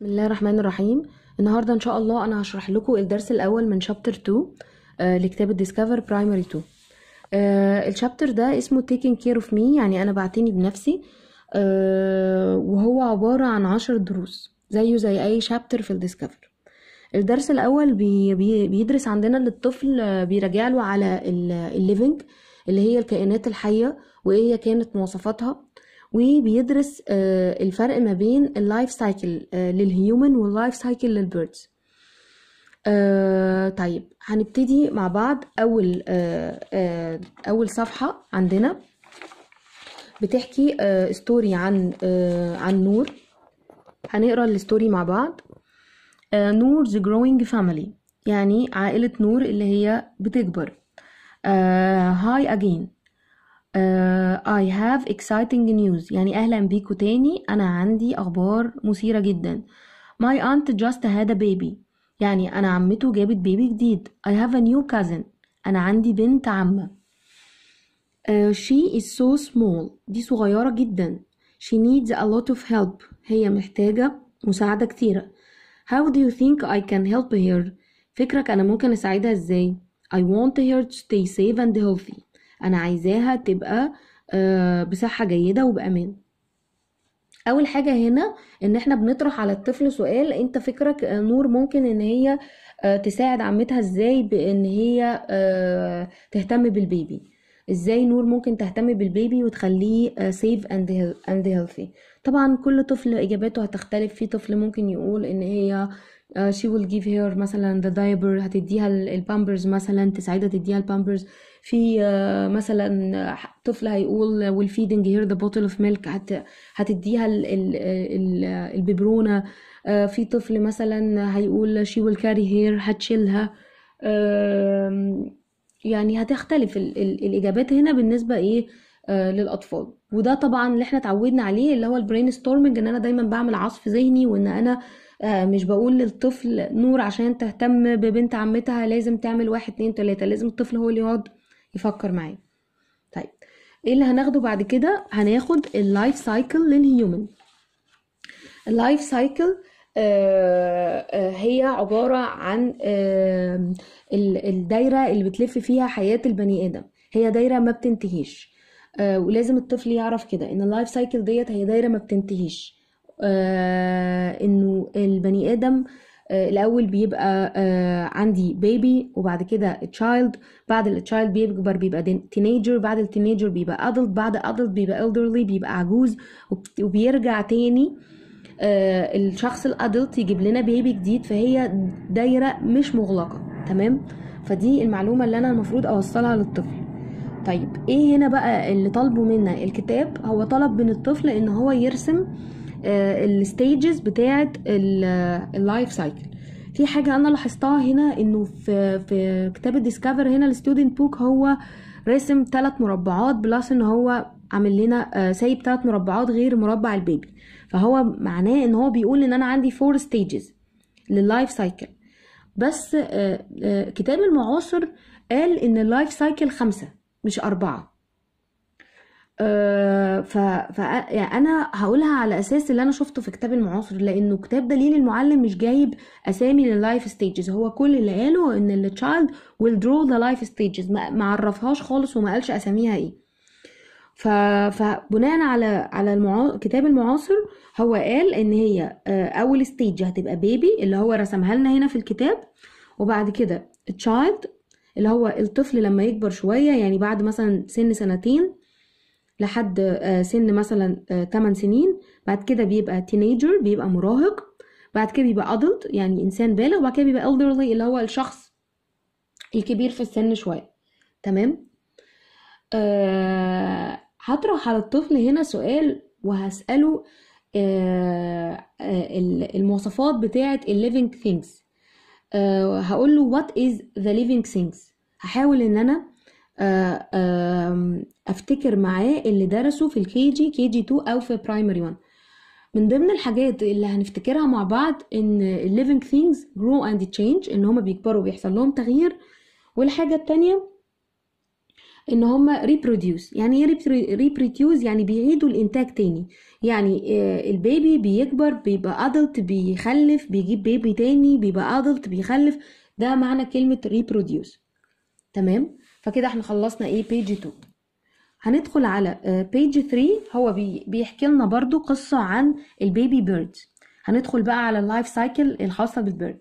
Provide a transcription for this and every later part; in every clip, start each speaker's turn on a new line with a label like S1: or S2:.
S1: بسم الله الرحمن الرحيم النهارده ان شاء الله انا هشرح لكم الدرس الاول من شابتر 2 آه لكتاب الديسكفر برايمري 2 آه الشابتر ده اسمه taking كير اوف مي يعني انا بعتني بنفسي آه وهو عباره عن عشر دروس زيه زي اي شابتر في الديسكفر الدرس الاول بي بي بيدرس عندنا للطفل بيراجع له على الليفنج اللي هي الكائنات الحيه وايه كانت مواصفاتها وبيدرس آه، الفرق ما بين اللايف سايكل للهيومن واللايف سايكل للبيردز طيب هنبتدي مع بعض اول آه، آه، اول صفحه عندنا بتحكي ستوري عن عن نور هنقرا الستوري مع بعض نور ذا جروينج فاميلي يعني عائله نور اللي هي بتكبر هاي اجين I have exciting news يعني أهلا بيكو تاني أنا عندي أخبار مثيرة جدا My aunt just had a baby يعني أنا عمته جابت بيبي جديد I have a new cousin أنا عندي بنت عمة uh, She is so small دي صغيرة جدا She needs a lot of help هي محتاجة مساعدة كتيرة How do you think I can help her؟ فكرك أنا ممكن أساعدها إزاي؟ I want her to stay safe and healthy انا عايزاها تبقى آه، بصحه جيده وبامان اول حاجه هنا ان احنا بنطرح على الطفل سؤال انت فكرك آه، نور ممكن ان هي آه، تساعد عمتها ازاي بان هي تهتم بالبيبي ازاي نور ممكن تهتم بالبيبي وتخليه سيف اند هيلثي طبعا كل طفل اجاباته هتختلف في طفل ممكن يقول ان هي آه، she will give her مثلا the diaper هتديها البامبرز مثلا تساعدها تديها البامبرز في آه، مثلا آه، طفل هيقول will feeding her the bottle of milk هت هتديها ال ال ال الببرونة في طفل مثلا هيقول she will carry her هتشيلها يعني هتختلف الإجابات هنا بالنسبة إيه للاطفال وده طبعا اللي احنا اتعودنا عليه اللي هو البرين ستورمنج ان انا دايما بعمل عصف ذهني وان انا آه، مش بقول للطفل نور عشان تهتم ببنت عمتها لازم تعمل واحد اتنين تلاتة لازم الطفل هو اللي يقعد يفكر معايا طيب ايه اللي هناخده بعد كده هناخد اللايف سايكل للهيومن اللايف سايكل هي عبارة عن آه، الدايرة اللي بتلف فيها حياة البني آدم هي دايرة ما بتنتهيش آه، ولازم الطفل يعرف كده ان اللايف سايكل ديت هي دايرة ما بتنتهيش آه، انه البني ادم آه، الاول بيبقى آه، عندي بيبي وبعد كده تشايلد بعد التشايلد بيكبر بيبقى تينيجر بعد التينيجر بيبقى ادلت بعد ادلت بيبقى elderly بيبقى عجوز وبيرجع تاني الشخص الادلت يجيب لنا بيبي جديد فهي دايره مش مغلقه تمام فدي المعلومه اللي انا المفروض اوصلها للطفل طيب ايه هنا بقى اللي طالبه منا الكتاب هو طلب من الطفل ان هو يرسم الستيجز بتاعه اللايف سايكل في حاجه انا لاحظتها هنا انه في في كتاب الديسكفر هنا الستودنت بوك هو رسم ثلاث مربعات بلس ان هو عامل لنا آه، سايب ثلاث مربعات غير مربع البيبي فهو معناه ان هو بيقول ان انا عندي فور ستيجز لللايف سايكل بس آه، آه، كتاب المعاصر قال ان اللايف سايكل خمسه مش اربعه آه، ف... ف يعني انا هقولها على اساس اللي انا شفته في كتاب المعاصر لانه كتاب دليل المعلم مش جايب اسامي لللايف ستيجز هو كل اللي قاله ان التشايلد will draw the life ستيجز ما عرفهاش خالص وما قالش اساميها ايه ف... فبناء على على المعا... كتاب المعاصر هو قال ان هي آه، اول ستيج هتبقى بيبي اللي هو رسمها لنا هنا في الكتاب وبعد كده تشايلد اللي هو الطفل لما يكبر شويه يعني بعد مثلا سن سنتين لحد آه، سن مثلا 8 آه، سنين بعد كده بيبقى تينيجر بيبقى مراهق بعد كده بيبقى ادلت يعني انسان بالغ وبعد كده بيبقى elderly اللي هو الشخص الكبير في السن شويه تمام أه هطرح على الطفل هنا سؤال وهساله أه, آه، المواصفات بتاعه الليفينج ثينجز أه هقول له what is the living things هحاول ان انا آه، افتكر معاه اللي درسه في الكي جي كي جي 2 او في برايمري 1 من ضمن الحاجات اللي هنفتكرها مع بعض ان living things grow and change ان هما بيكبروا وبيحصل لهم تغيير والحاجة التانية ان هما reproduce يعني ايه reproduce يعني بيعيدوا الانتاج تاني يعني آه، البيبي بيكبر بيبقى adult بيخلف بيجيب بيبي تاني بيبقى adult بيخلف ده معنى كلمة reproduce تمام فكده احنا خلصنا ايه بيج 2 هندخل على بيج آه، 3 هو بيحكي لنا برضو قصة عن البيبي بيرد هندخل بقى على اللايف سايكل الخاصة بالبيرد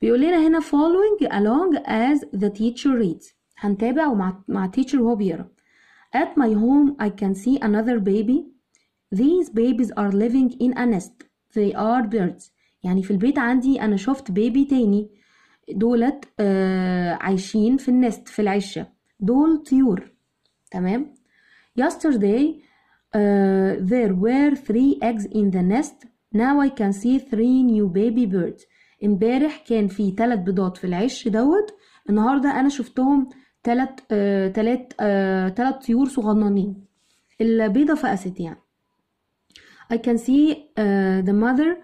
S1: بيقول لنا هنا following along as the teacher reads هنتابع ومع مع teacher وهو بيقرا at my home I can see another baby these babies are living in a nest they are birds يعني في البيت عندي أنا شفت بيبي تاني دولت آه عايشين في النست في العشة دول طيور تمام yesterday uh, there were three eggs in the nest now I can see three new baby birds امبارح كان في تلت بيضات في العش دوت النهاردة أنا شفتهم تلت آه تلات آه تلت طيور صغننين البيضة فقست يعني I can see uh, the mother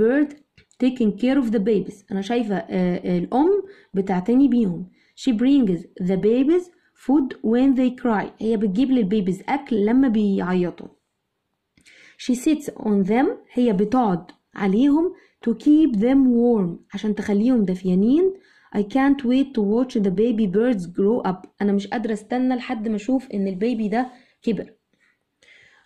S1: bird taking care of the babies انا شايفه آه، آه، الام بتعتني بيهم she brings the babies food when they cry هي بتجيب للبيبيز اكل لما بيعيطوا she sits on them هي بتقعد عليهم to keep them warm عشان تخليهم دافيانين I can't wait to watch the baby birds grow up أنا مش قادرة أستنى لحد ما أشوف إن البيبي ده كبر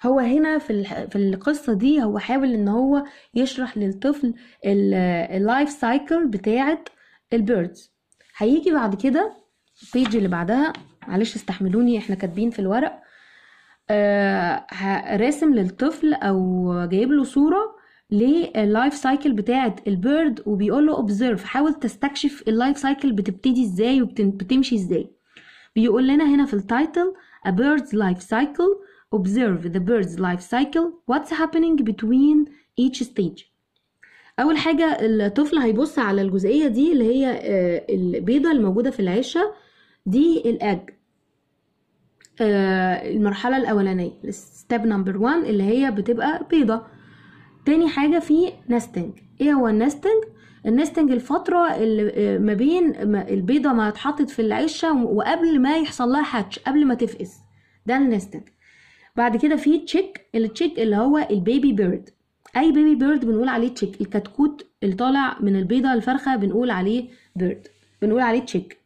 S1: هو هنا في في القصه دي هو حاول ان هو يشرح للطفل اللايف سايكل بتاعه البيردز هيجي بعد كده البيج اللي بعدها معلش استحملوني احنا كاتبين في الورق آه راسم للطفل او جايب له صوره لللايف سايكل بتاعه البيرد وبيقول له اوبزرف حاول تستكشف اللايف سايكل بتبتدي ازاي وبتمشي ازاي بيقول لنا هنا في التايتل A bird's life cycle observe the bird's life cycle what's happening between each stage اول حاجه الطفل هيبص على الجزئيه دي اللي هي آه، البيضه الموجوده في العشه دي الاج آه، المرحله الاولانيه ستيب نمبر one اللي هي بتبقى بيضه تاني حاجه في nesting ايه هو النستنج النستنج الفتره اللي آه، ما بين البيضه ما اتحطت في العشه وقبل ما يحصل لها هاتش قبل ما تفقس ده النستنج بعد كده في تشيك التشيك اللي هو البيبي بيرد اي بيبي بيرد بنقول عليه تشيك الكتكوت اللي طالع من البيضه الفرخه بنقول عليه بيرد بنقول عليه تشيك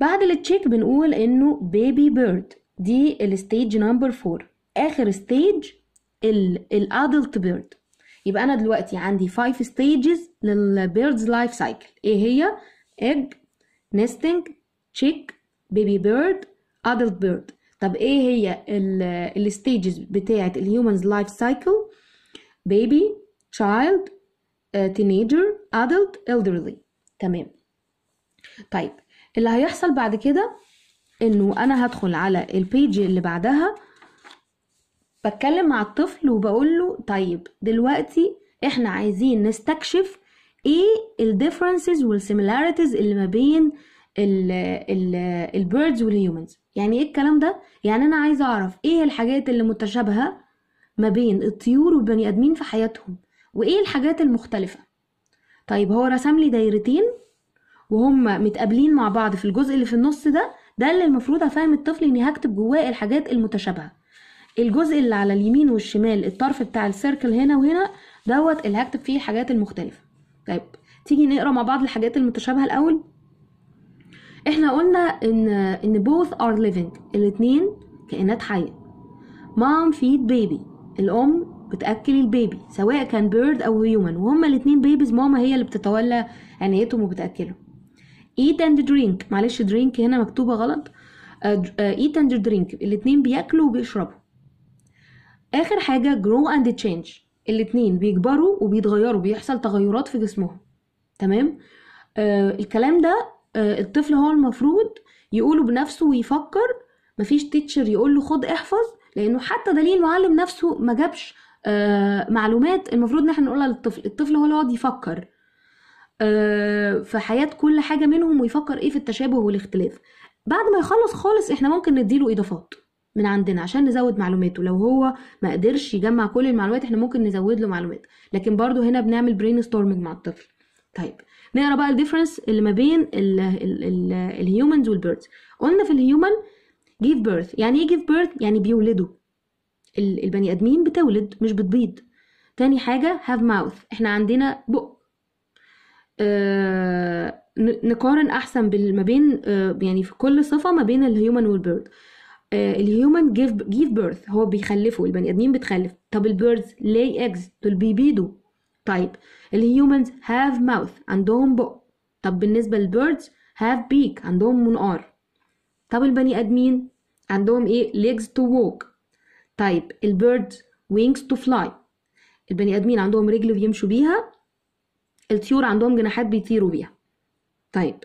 S1: بعد التشيك بنقول انه بيبي بيرد دي الستيج نمبر فور اخر ستيج الادلت بيرد يبقى انا دلوقتي عندي 5 ستيجز للبيردز لايف سايكل ايه هي ايج نيستنج تشيك بيبي بيرد adult بيرد طب ايه هي الستيجز بتاعه الهيومنز لايف سايكل بيبي تشايلد تينيجر ادلت elderly تمام طيب اللي هيحصل بعد كده انه انا هدخل على البيج اللي بعدها بتكلم مع الطفل وبقول له طيب دلوقتي احنا عايزين نستكشف ايه الديفرنسز والسيميلاريتيز اللي ما بين البيردز والهيومنز يعني ايه الكلام ده يعني انا عايزه اعرف ايه الحاجات اللي متشابهه ما بين الطيور والبني ادمين في حياتهم وايه الحاجات المختلفه طيب هو رسم لي دايرتين وهم متقابلين مع بعض في الجزء اللي في النص ده ده اللي المفروض افهم الطفل اني هكتب جواه الحاجات المتشابهه الجزء اللي على اليمين والشمال الطرف بتاع السيركل هنا وهنا دوت اللي هكتب فيه الحاجات المختلفه طيب تيجي نقرا مع بعض الحاجات المتشابهه الاول احنا قلنا ان ان both are living الاتنين كائنات حيه mom feed baby الام بتاكل البيبي سواء كان بيرد او هيومن وهما الاتنين بيبيز ماما هي اللي بتتولى عنايتهم وبتاكلهم eat and drink معلش drink هنا مكتوبه غلط آه، آه، eat and drink الاتنين بياكلوا وبيشربوا اخر حاجه grow and change الاتنين بيكبروا وبيتغيروا بيحصل تغيرات في جسمهم تمام آه الكلام ده آه، الطفل هو المفروض يقوله بنفسه ويفكر مفيش تيتشر يقول له خد احفظ لانه حتى دليل المعلم نفسه ما جابش آه، معلومات المفروض ان احنا نقولها للطفل الطفل هو اللي يقعد يفكر آه، في حياه كل حاجه منهم ويفكر ايه في التشابه والاختلاف بعد ما يخلص خالص احنا ممكن نديله اضافات من عندنا عشان نزود معلوماته لو هو ما قدرش يجمع كل المعلومات احنا ممكن نزود له معلومات لكن برضو هنا بنعمل برين ستورمنج مع الطفل طيب نقرا بقى الديفرنس اللي ما بين الهيومنز والبيردز قلنا في الهيومن give birth يعني ايه give birth يعني بيولدوا البني ادمين بتولد مش بتبيض تاني حاجة have mouth احنا عندنا بق آه نقارن احسن ما بين آه يعني في كل صفة ما بين الهيومن والبيرد آه الهيومن جيف جيف بيرث هو بيخلفوا البني ادمين بتخلف طب البيردز لاي اكس دول بيبيضوا طيب الهيومنز have mouth عندهم بق طب بالنسبة للبيردز have beak عندهم منقار طب البني آدمين عندهم ايه legs to walk طيب البيردز wings to fly البني آدمين عندهم رجل بيمشوا بيها الطيور عندهم جناحات بيطيروا بيها طيب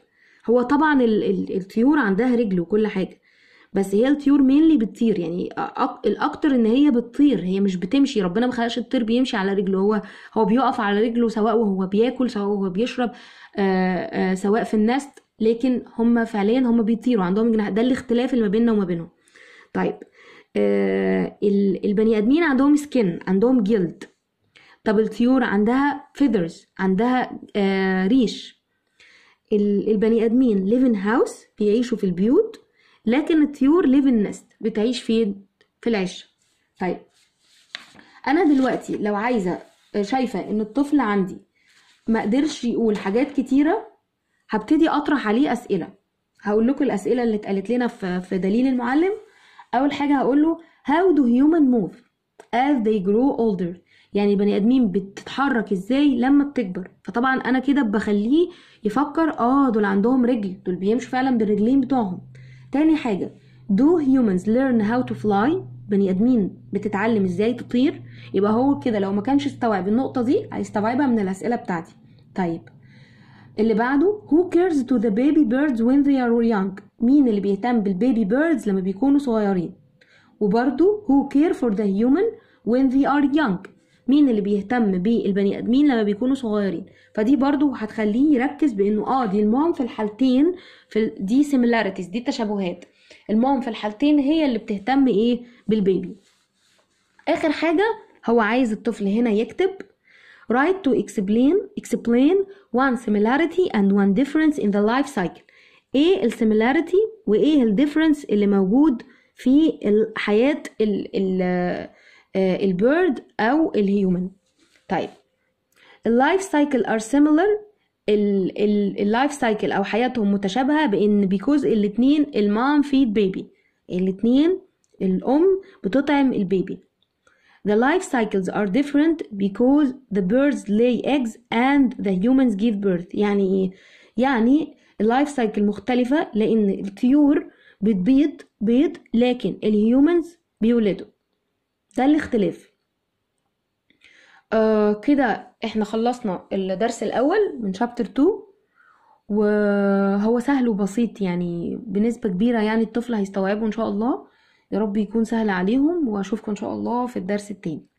S1: هو طبعا الطيور عندها رجل وكل حاجة بس هي الطيور مينلي بتطير يعني الاكتر ان هي بتطير هي مش بتمشي ربنا ما خلقش الطير بيمشي على رجله هو هو بيقف على رجله سواء وهو بياكل سواء وهو بيشرب آآ آآ سواء في الناس لكن هم فعليا هم بيطيروا عندهم جناح ده الاختلاف اللي ما بيننا وما بينهم طيب البني ادمين عندهم سكن عندهم جلد طب الطيور عندها فيذرز عندها ريش البني ادمين ليفن هاوس بيعيشوا في البيوت لكن الطيور ليف النست بتعيش في في العش طيب انا دلوقتي لو عايزه آه، شايفه ان الطفل عندي ما قدرش يقول حاجات كتيره هبتدي اطرح عليه اسئله هقول لكم الاسئله اللي اتقالت لنا في في دليل المعلم اول حاجه هقول له how do human move as they grow older يعني بني ادمين بتتحرك ازاي لما بتكبر فطبعا انا كده بخليه يفكر اه دول عندهم رجل دول بيمشوا فعلا بالرجلين بتوعهم تاني حاجة do humans learn how to fly بني ادمين بتتعلم ازاي تطير يبقى هو كده لو ما كانش استوعب النقطة دي هيستوعبها من الاسئلة بتاعتي طيب اللي بعده who cares to the baby birds when they are young مين اللي بيهتم بالبيبي بيردز لما بيكونوا صغيرين وبرده who care for the human when they are young مين اللي بيهتم بالبني ادمين لما بيكونوا صغيرين فدي برضو هتخليه يركز بانه اه دي المام في الحالتين في دي سيميلاريتيز دي تشابهات المام في الحالتين هي اللي بتهتم ايه بالبيبي اخر حاجه هو عايز الطفل هنا يكتب رايت to explain explain one similarity and one difference in the life cycle ايه السيميلاريتي وايه الديفرنس اللي موجود في حياه ال ال آه، البيرد أو الهيومن طيب اللايف سايكل ار سيميلر اللايف سايكل او حياتهم متشابهه بان بيكوز الاتنين المام فيد بيبي الاتنين الام بتطعم البيبي The life cycles are different because the birds lay eggs and the humans give birth يعني ايه يعني اللايف سايكل مختلفه لان الطيور بتبيض بيض لكن الهيومنز بيولدوا ده الاختلاف آه كده احنا خلصنا الدرس الاول من شابتر 2 وهو سهل وبسيط يعني بنسبه كبيره يعني الطفل هيستوعبه ان شاء الله يا رب يكون سهل عليهم واشوفكم ان شاء الله في الدرس التاني